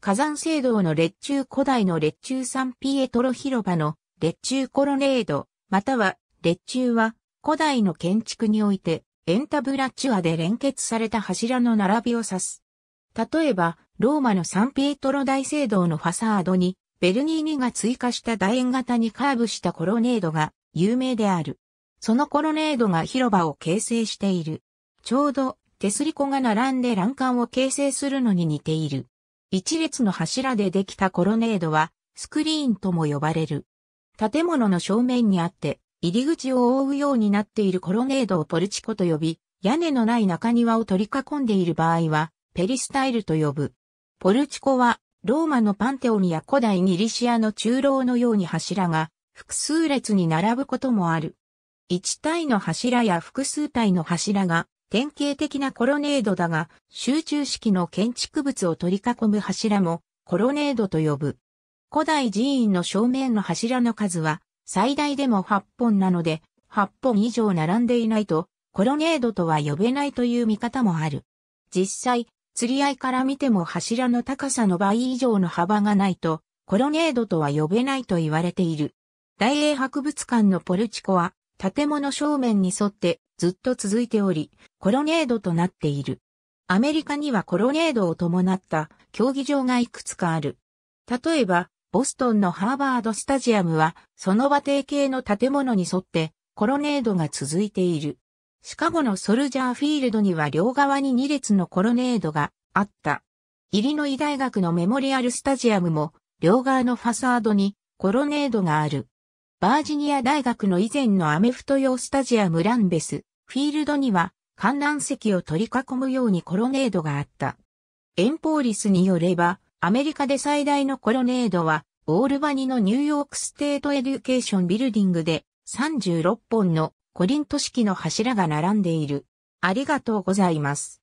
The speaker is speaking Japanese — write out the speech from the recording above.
火山聖堂の列中古代の列中サンピエトロ広場の列中コロネード、または列中は古代の建築においてエンタブラチュアで連結された柱の並びを指す。例えば、ローマのサンピエトロ大聖堂のファサードにベルニーニが追加した楕円型にカーブしたコロネードが有名である。そのコロネードが広場を形成している。ちょうど手すり子が並んで欄干を形成するのに似ている。一列の柱でできたコロネードは、スクリーンとも呼ばれる。建物の正面にあって、入り口を覆うようになっているコロネードをポルチコと呼び、屋根のない中庭を取り囲んでいる場合は、ペリスタイルと呼ぶ。ポルチコは、ローマのパンテオニや古代ギリシアの中楼のように柱が、複数列に並ぶこともある。一体の柱や複数体の柱が典型的なコロネードだが、集中式の建築物を取り囲む柱もコロネードと呼ぶ。古代寺院の正面の柱の数は最大でも8本なので、8本以上並んでいないと、コロネードとは呼べないという見方もある。実際、釣り合いから見ても柱の高さの倍以上の幅がないと、コロネードとは呼べないと言われている。大英博物館のポルチコは、建物正面に沿ってずっと続いており、コロネードとなっている。アメリカにはコロネードを伴った競技場がいくつかある。例えば、ボストンのハーバードスタジアムは、その場定型の建物に沿ってコロネードが続いている。シカゴのソルジャーフィールドには両側に2列のコロネードがあった。イリノイ大学のメモリアルスタジアムも、両側のファサードにコロネードがある。バージニア大学の以前のアメフト用スタジアムランベス、フィールドには観覧席を取り囲むようにコロネードがあった。エンポーリスによれば、アメリカで最大のコロネードは、オールバニのニューヨークステートエデュケーションビルディングで36本のコリント式の柱が並んでいる。ありがとうございます。